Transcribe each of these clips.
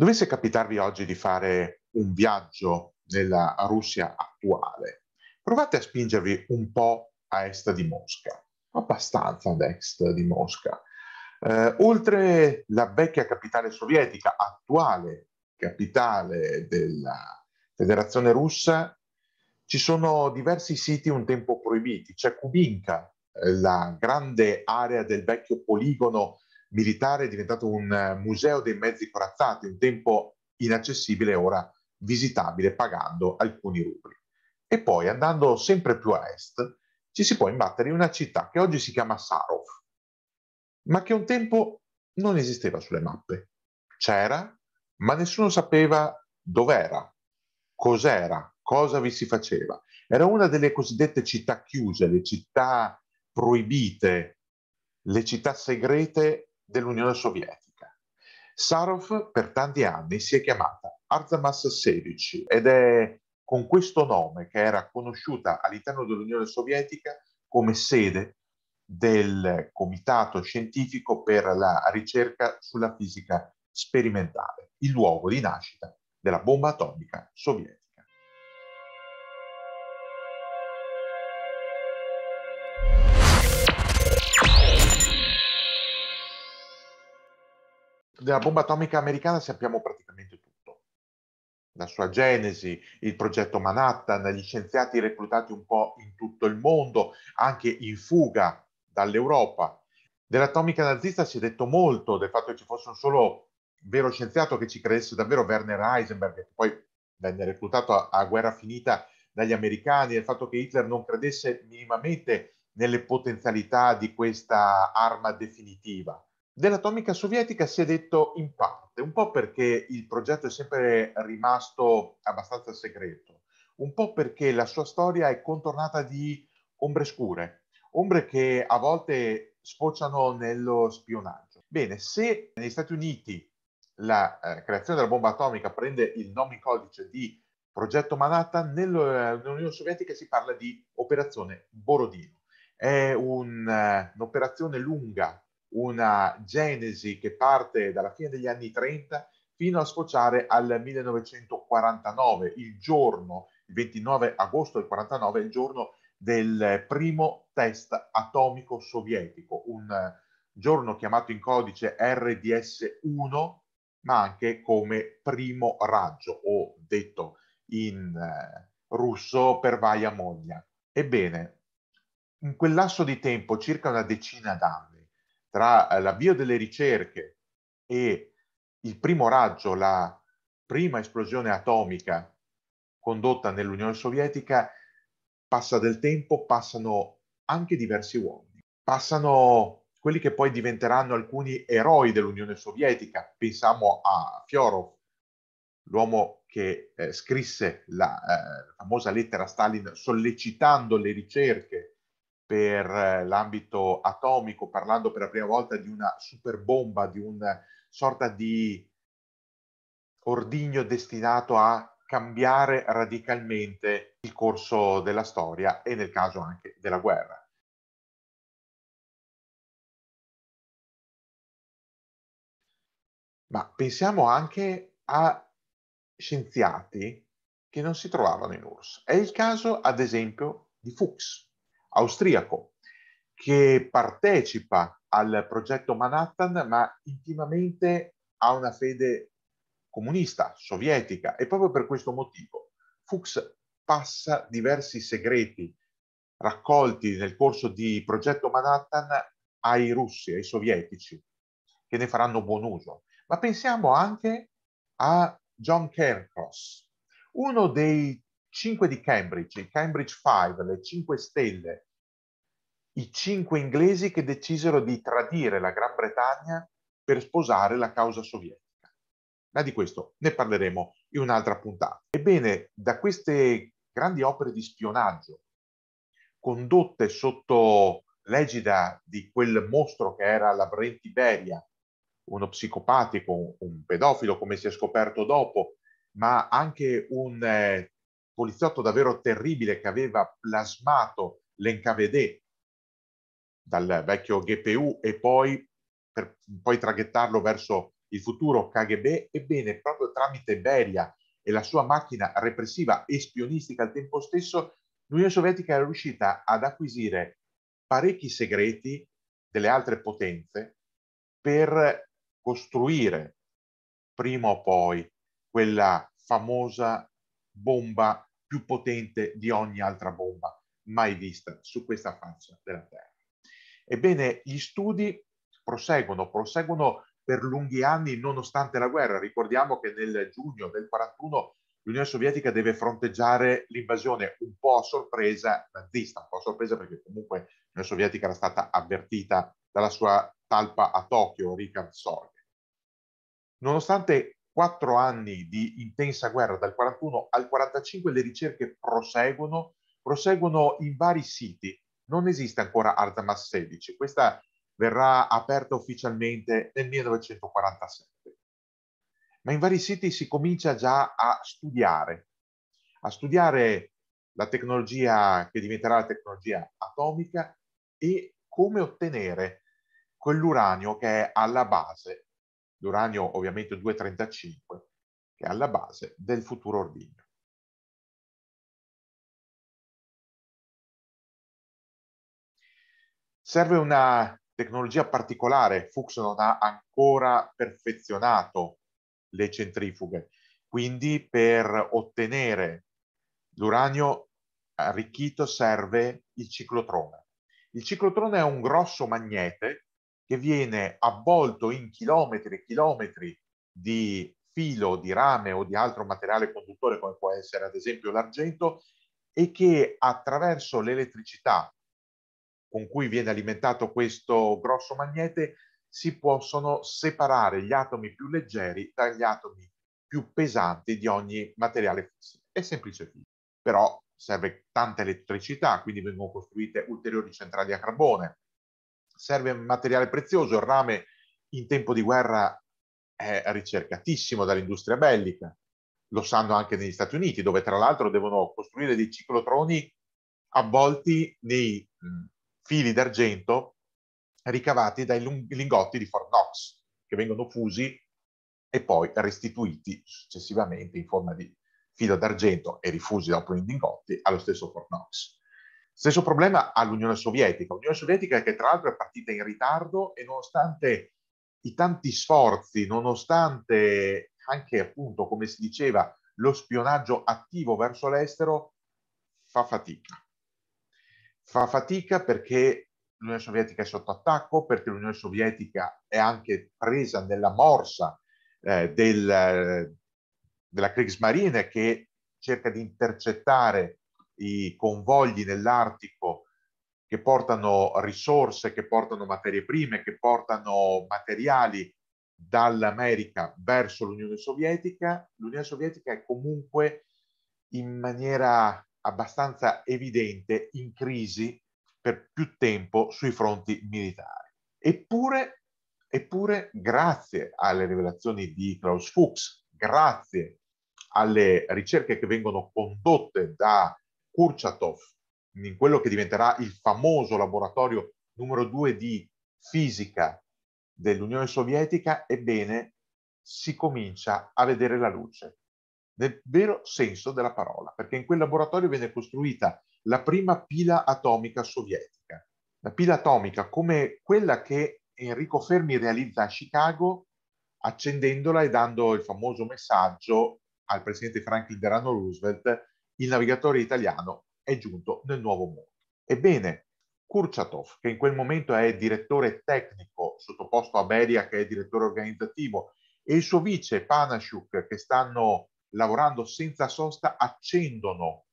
Dovesse capitarvi oggi di fare un viaggio nella Russia attuale, provate a spingervi un po' a est di Mosca, abbastanza ad est di Mosca. Eh, oltre la vecchia capitale sovietica, attuale capitale della Federazione russa, ci sono diversi siti un tempo proibiti. C'è Kubinka, la grande area del vecchio poligono militare è diventato un eh, museo dei mezzi corazzati, un tempo inaccessibile, ora visitabile pagando alcuni rubli. E poi andando sempre più a est ci si può imbattere in una città che oggi si chiama Sarov, ma che un tempo non esisteva sulle mappe. C'era, ma nessuno sapeva dov'era, cos'era, cosa vi si faceva. Era una delle cosiddette città chiuse, le città proibite, le città segrete dell'Unione Sovietica. Sarov per tanti anni si è chiamata Arzamas 16 ed è con questo nome che era conosciuta all'interno dell'Unione Sovietica come sede del Comitato Scientifico per la ricerca sulla fisica sperimentale, il luogo di nascita della bomba atomica sovietica. della bomba atomica americana sappiamo praticamente tutto. La sua genesi, il progetto Manhattan, gli scienziati reclutati un po' in tutto il mondo, anche in fuga dall'Europa. Dell'atomica nazista si è detto molto, del fatto che ci fosse un solo vero scienziato che ci credesse davvero, Werner Heisenberg, che poi venne reclutato a, a guerra finita dagli americani, del fatto che Hitler non credesse minimamente nelle potenzialità di questa arma definitiva dell'atomica sovietica si è detto in parte, un po' perché il progetto è sempre rimasto abbastanza segreto, un po' perché la sua storia è contornata di ombre scure, ombre che a volte sfociano nello spionaggio. Bene, se negli Stati Uniti la eh, creazione della bomba atomica prende il nome in codice di progetto Manhattan, eh, nell'Unione Sovietica si parla di operazione Borodino. È un, eh, un'operazione lunga una genesi che parte dalla fine degli anni 30 fino a sfociare al 1949, il giorno, il 29 agosto del 49, il giorno del primo test atomico sovietico, un giorno chiamato in codice RDS-1, ma anche come primo raggio, o detto in eh, russo, pervaia moglia. Ebbene, in quel lasso di tempo, circa una decina d'anni, tra eh, l'avvio delle ricerche e il primo raggio, la prima esplosione atomica condotta nell'Unione Sovietica, passa del tempo, passano anche diversi uomini, passano quelli che poi diventeranno alcuni eroi dell'Unione Sovietica, pensiamo a Fiorov, l'uomo che eh, scrisse la eh, famosa lettera a Stalin sollecitando le ricerche per eh, l'ambito atomico, parlando per la prima volta di una superbomba, di una sorta di ordigno destinato a cambiare radicalmente il corso della storia e nel caso anche della guerra. Ma pensiamo anche a scienziati che non si trovavano in URSS. È il caso, ad esempio, di Fuchs, austriaco che partecipa al progetto Manhattan ma intimamente ha una fede comunista, sovietica e proprio per questo motivo Fuchs passa diversi segreti raccolti nel corso di progetto Manhattan ai russi, ai sovietici, che ne faranno buon uso. Ma pensiamo anche a John Cairncross, uno dei cinque di Cambridge, il Cambridge Five, le cinque stelle i cinque inglesi che decisero di tradire la Gran Bretagna per sposare la causa sovietica. Ma di questo ne parleremo in un'altra puntata. Ebbene, da queste grandi opere di spionaggio condotte sotto l'egida di quel mostro che era la Brentiberia, uno psicopatico, un pedofilo come si è scoperto dopo, ma anche un eh, poliziotto davvero terribile che aveva plasmato l'encavedè dal vecchio GPU e poi, per, poi traghettarlo verso il futuro KGB, ebbene proprio tramite Beria e la sua macchina repressiva e spionistica al tempo stesso, l'Unione Sovietica era riuscita ad acquisire parecchi segreti delle altre potenze per costruire prima o poi quella famosa bomba più potente di ogni altra bomba mai vista su questa faccia della Terra. Ebbene, gli studi proseguono, proseguono per lunghi anni nonostante la guerra. Ricordiamo che nel giugno del 41 l'Unione Sovietica deve fronteggiare l'invasione un po' a sorpresa nazista, un po' a sorpresa perché comunque l'Unione Sovietica era stata avvertita dalla sua talpa a Tokyo, Richard Sorge. Nonostante quattro anni di intensa guerra dal 41 al 45 le ricerche proseguono, proseguono in vari siti, non esiste ancora Arzamas 16, questa verrà aperta ufficialmente nel 1947. Ma in vari siti si comincia già a studiare, a studiare la tecnologia che diventerà la tecnologia atomica e come ottenere quell'uranio che è alla base, l'uranio ovviamente 235, che è alla base del futuro ordigno. Serve una tecnologia particolare, Fuchs non ha ancora perfezionato le centrifughe, quindi per ottenere l'uranio arricchito serve il ciclotrone. Il ciclotrone è un grosso magnete che viene avvolto in chilometri e chilometri di filo, di rame o di altro materiale conduttore come può essere ad esempio l'argento e che attraverso l'elettricità con cui viene alimentato questo grosso magnete si possono separare gli atomi più leggeri dagli atomi più pesanti di ogni materiale fissile. È semplice però serve tanta elettricità, quindi vengono costruite ulteriori centrali a carbone. Serve materiale prezioso, il rame in tempo di guerra è ricercatissimo dall'industria bellica, lo sanno anche negli Stati Uniti, dove tra l'altro devono costruire dei ciclotroni avvolti nei fili d'argento ricavati dai lingotti di Fort Knox, che vengono fusi e poi restituiti successivamente in forma di filo d'argento e rifusi dopo i lingotti allo stesso Fort Knox. Stesso problema all'Unione Sovietica, l'Unione Sovietica che tra l'altro è partita in ritardo e nonostante i tanti sforzi, nonostante anche appunto, come si diceva, lo spionaggio attivo verso l'estero, fa fatica fa fatica perché l'Unione Sovietica è sotto attacco, perché l'Unione Sovietica è anche presa nella morsa eh, del, eh, della Kriegsmarine che cerca di intercettare i convogli nell'Artico che portano risorse, che portano materie prime, che portano materiali dall'America verso l'Unione Sovietica. L'Unione Sovietica è comunque in maniera abbastanza evidente in crisi per più tempo sui fronti militari. Eppure, eppure grazie alle rivelazioni di Klaus Fuchs, grazie alle ricerche che vengono condotte da Kurchatov in quello che diventerà il famoso laboratorio numero due di fisica dell'Unione Sovietica, ebbene si comincia a vedere la luce nel vero senso della parola, perché in quel laboratorio venne costruita la prima pila atomica sovietica. La pila atomica come quella che Enrico Fermi realizza a Chicago accendendola e dando il famoso messaggio al presidente Franklin Delano Roosevelt, il navigatore italiano è giunto nel nuovo mondo. Ebbene, Kurchatov, che in quel momento è direttore tecnico sottoposto a Beria, che è direttore organizzativo, e il suo vice Panashuk, che stanno lavorando senza sosta, accendono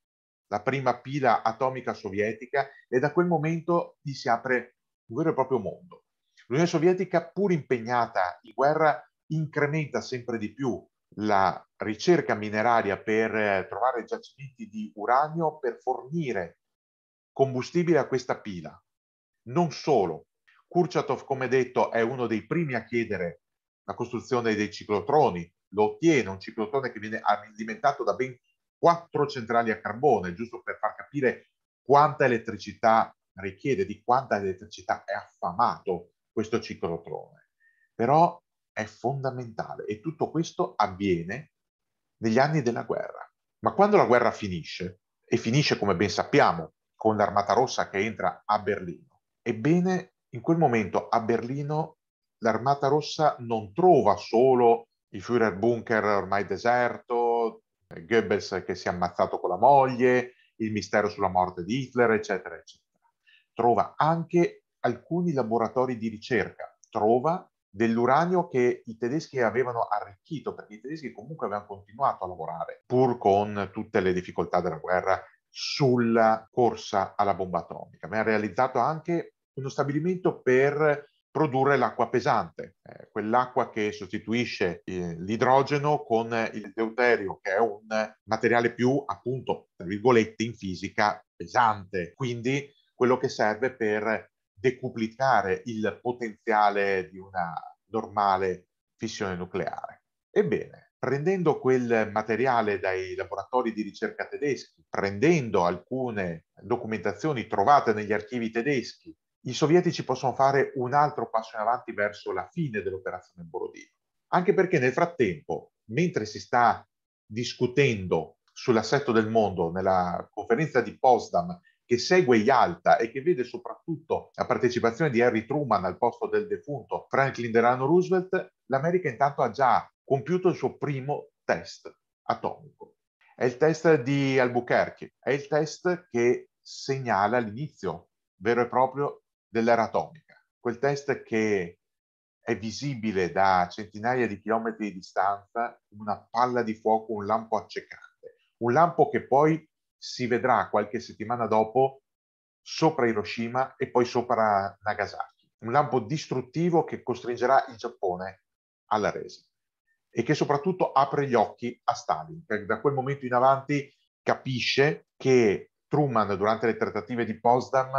la prima pila atomica sovietica e da quel momento gli si apre un vero e proprio mondo. L'Unione Sovietica, pur impegnata in guerra, incrementa sempre di più la ricerca mineraria per eh, trovare giacimenti di uranio per fornire combustibile a questa pila. Non solo, Kurchatov, come detto, è uno dei primi a chiedere la costruzione dei ciclotroni lo ottiene, un ciclotone che viene alimentato da ben quattro centrali a carbone, giusto per far capire quanta elettricità richiede, di quanta elettricità è affamato questo ciclotrone. Però è fondamentale e tutto questo avviene negli anni della guerra. Ma quando la guerra finisce, e finisce come ben sappiamo con l'Armata Rossa che entra a Berlino, ebbene in quel momento a Berlino l'Armata Rossa non trova solo il Führer bunker ormai deserto, Goebbels che si è ammazzato con la moglie, il mistero sulla morte di Hitler, eccetera, eccetera. Trova anche alcuni laboratori di ricerca, trova dell'uranio che i tedeschi avevano arricchito, perché i tedeschi comunque avevano continuato a lavorare, pur con tutte le difficoltà della guerra, sulla corsa alla bomba atomica. Avevano realizzato anche uno stabilimento per produrre l'acqua pesante, eh, quell'acqua che sostituisce eh, l'idrogeno con il deuterio, che è un materiale più, appunto, tra virgolette, in fisica pesante, quindi quello che serve per decuplicare il potenziale di una normale fissione nucleare. Ebbene, prendendo quel materiale dai laboratori di ricerca tedeschi, prendendo alcune documentazioni trovate negli archivi tedeschi i sovietici possono fare un altro passo in avanti verso la fine dell'operazione Borodino. Anche perché nel frattempo, mentre si sta discutendo sull'assetto del mondo nella conferenza di Potsdam che segue Yalta e che vede soprattutto la partecipazione di Harry Truman al posto del defunto Franklin Delano Roosevelt, l'America intanto ha già compiuto il suo primo test atomico. È il test di Albuquerque, è il test che segnala l'inizio vero e proprio dell'era atomica, quel test che è visibile da centinaia di chilometri di distanza una palla di fuoco, un lampo accecante, un lampo che poi si vedrà qualche settimana dopo sopra Hiroshima e poi sopra Nagasaki, un lampo distruttivo che costringerà il Giappone alla resa e che soprattutto apre gli occhi a Stalin, perché da quel momento in avanti capisce che Truman durante le trattative di Potsdam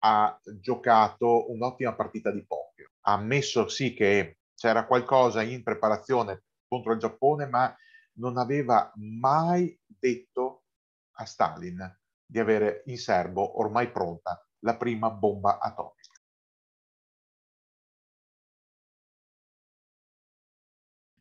ha giocato un'ottima partita di poker. Ha ammesso sì che c'era qualcosa in preparazione contro il Giappone, ma non aveva mai detto a Stalin di avere in serbo ormai pronta la prima bomba atomica.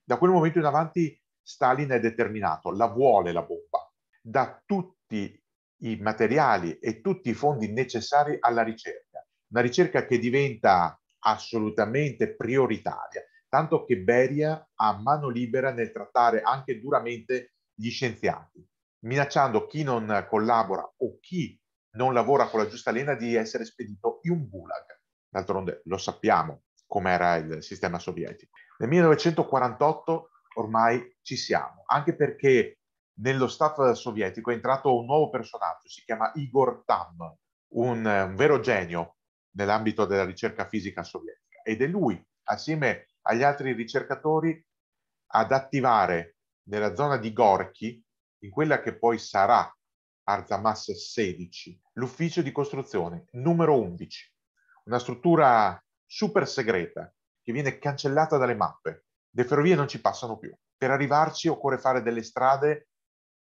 Da quel momento in avanti Stalin è determinato, la vuole la bomba. Da tutti i materiali e tutti i fondi necessari alla ricerca, una ricerca che diventa assolutamente prioritaria, tanto che Beria ha mano libera nel trattare anche duramente gli scienziati, minacciando chi non collabora o chi non lavora con la giusta lena di essere spedito in un gulag. D'altronde lo sappiamo com'era il sistema sovietico. Nel 1948 ormai ci siamo, anche perché nello staff sovietico è entrato un nuovo personaggio, si chiama Igor Tam, un, eh, un vero genio nell'ambito della ricerca fisica sovietica ed è lui, assieme agli altri ricercatori, ad attivare nella zona di Gorky, in quella che poi sarà Arzamas 16, l'ufficio di costruzione numero 11, una struttura super segreta che viene cancellata dalle mappe. Le ferrovie non ci passano più. Per arrivarci occorre fare delle strade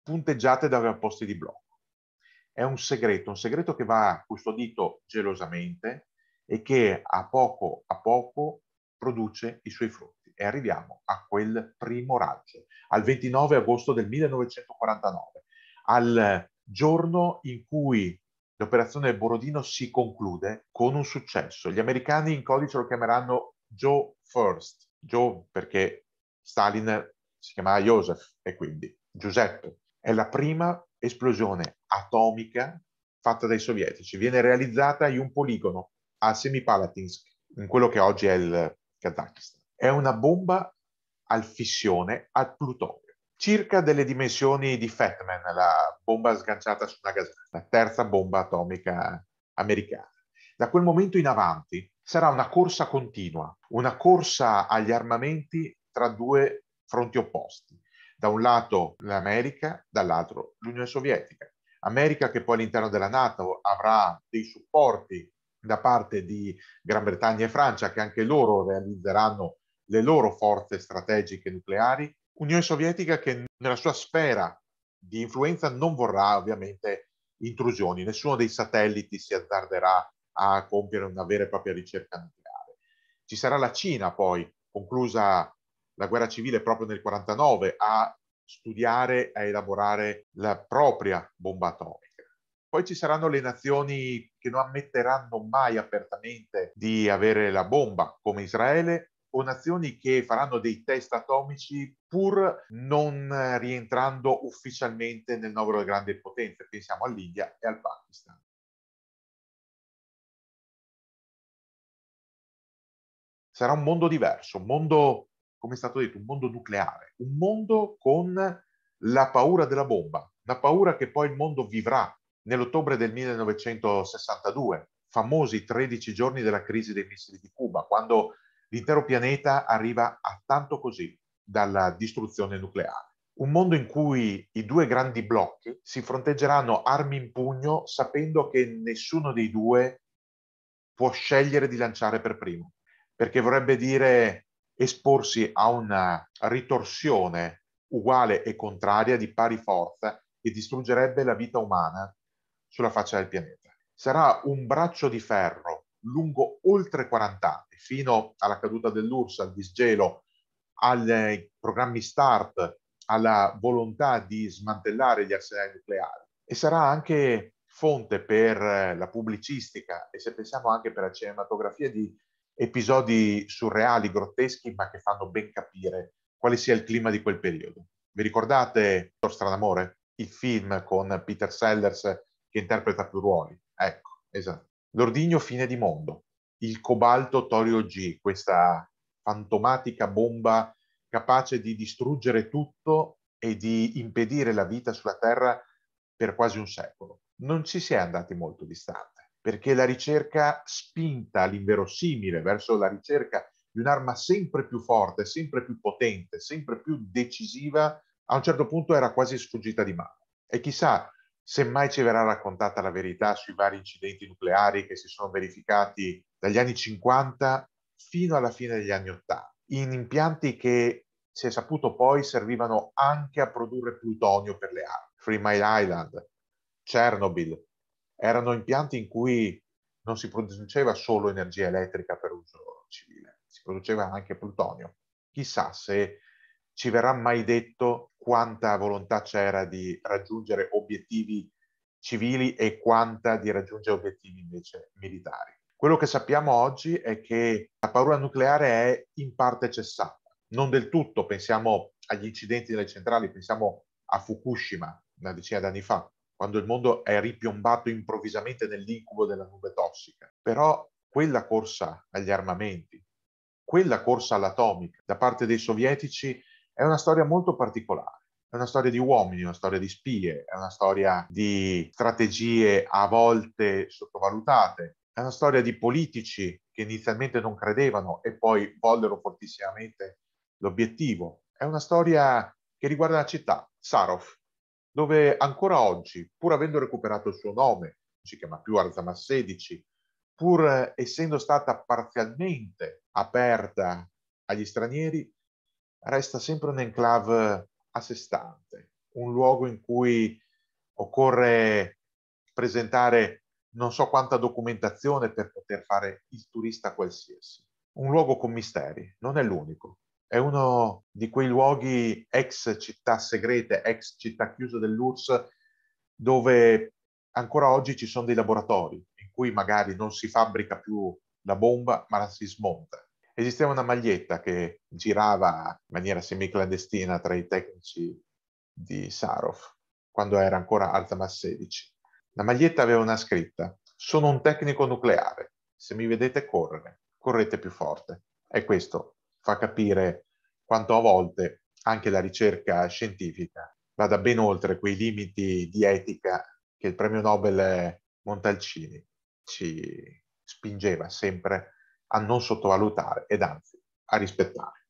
punteggiate da posti di blocco. È un segreto, un segreto che va custodito gelosamente e che a poco a poco produce i suoi frutti. E arriviamo a quel primo raggio, al 29 agosto del 1949, al giorno in cui l'operazione Borodino si conclude con un successo. Gli americani in codice lo chiameranno Joe First, Joe perché Stalin si chiamava Joseph e quindi Giuseppe è la prima esplosione atomica fatta dai sovietici. Viene realizzata in un poligono a Semipalatinsk, in quello che oggi è il Kazakistan. È una bomba al fissione al plutonio, circa delle dimensioni di Fatman, la bomba sganciata su gazzetta, la terza bomba atomica americana. Da quel momento in avanti sarà una corsa continua, una corsa agli armamenti tra due fronti opposti da un lato l'America, dall'altro l'Unione Sovietica. America che poi all'interno della Nato avrà dei supporti da parte di Gran Bretagna e Francia che anche loro realizzeranno le loro forze strategiche nucleari, Unione Sovietica che nella sua sfera di influenza non vorrà ovviamente intrusioni, nessuno dei satelliti si azzarderà a compiere una vera e propria ricerca nucleare. Ci sarà la Cina poi, conclusa la guerra civile proprio nel 49 a studiare e elaborare la propria bomba atomica. Poi ci saranno le nazioni che non ammetteranno mai apertamente di avere la bomba, come Israele, o nazioni che faranno dei test atomici pur non rientrando ufficialmente nel novero delle grandi potenze, pensiamo all'India e al Pakistan. Sarà un mondo diverso, un mondo come è stato detto, un mondo nucleare, un mondo con la paura della bomba, la paura che poi il mondo vivrà nell'ottobre del 1962, famosi 13 giorni della crisi dei missili di Cuba, quando l'intero pianeta arriva a tanto così dalla distruzione nucleare. Un mondo in cui i due grandi blocchi si fronteggeranno armi in pugno sapendo che nessuno dei due può scegliere di lanciare per primo, perché vorrebbe dire esporsi a una ritorsione uguale e contraria di pari forza che distruggerebbe la vita umana sulla faccia del pianeta. Sarà un braccio di ferro lungo oltre 40 anni, fino alla caduta dell'URSS, al disgelo, ai programmi START, alla volontà di smantellare gli arsenali nucleari e sarà anche fonte per la pubblicistica e se pensiamo anche per la cinematografia di episodi surreali, grotteschi, ma che fanno ben capire quale sia il clima di quel periodo. Vi ricordate Lo Stranamore? Il film con Peter Sellers che interpreta più ruoli. Ecco, esatto. L'ordigno fine di mondo, il cobalto Torio G, questa fantomatica bomba capace di distruggere tutto e di impedire la vita sulla Terra per quasi un secolo. Non ci si è andati molto distante perché la ricerca spinta all'inverosimile, verso la ricerca di un'arma sempre più forte, sempre più potente, sempre più decisiva, a un certo punto era quasi sfuggita di mano. E chissà se mai ci verrà raccontata la verità sui vari incidenti nucleari che si sono verificati dagli anni 50 fino alla fine degli anni 80, in impianti che si è saputo poi servivano anche a produrre plutonio per le armi. Three Mile Island, Chernobyl, erano impianti in cui non si produceva solo energia elettrica per uso civile, si produceva anche plutonio. Chissà se ci verrà mai detto quanta volontà c'era di raggiungere obiettivi civili e quanta di raggiungere obiettivi invece militari. Quello che sappiamo oggi è che la paura nucleare è in parte cessata, non del tutto, pensiamo agli incidenti delle centrali, pensiamo a Fukushima una decina d'anni fa, quando il mondo è ripiombato improvvisamente nell'incubo della nube tossica. Però quella corsa agli armamenti, quella corsa all'atomica da parte dei sovietici è una storia molto particolare. È una storia di uomini, una storia di spie, è una storia di strategie a volte sottovalutate, è una storia di politici che inizialmente non credevano e poi vollero fortissimamente l'obiettivo. È una storia che riguarda la città, Sarov, dove ancora oggi, pur avendo recuperato il suo nome, si chiama più Arzama 16, pur eh, essendo stata parzialmente aperta agli stranieri, resta sempre un enclave a sé stante, un luogo in cui occorre presentare non so quanta documentazione per poter fare il turista qualsiasi. Un luogo con misteri, non è l'unico, è uno di quei luoghi ex città segrete, ex città chiusa dell'URSS, dove ancora oggi ci sono dei laboratori in cui magari non si fabbrica più la bomba, ma la si smonta. Esisteva una maglietta che girava in maniera semiclandestina tra i tecnici di Sarov, quando era ancora Altamas 16. La maglietta aveva una scritta, sono un tecnico nucleare, se mi vedete correre, correte più forte. E questo fa capire quanto a volte anche la ricerca scientifica vada ben oltre quei limiti di etica che il premio Nobel Montalcini ci spingeva sempre a non sottovalutare ed anzi a rispettare.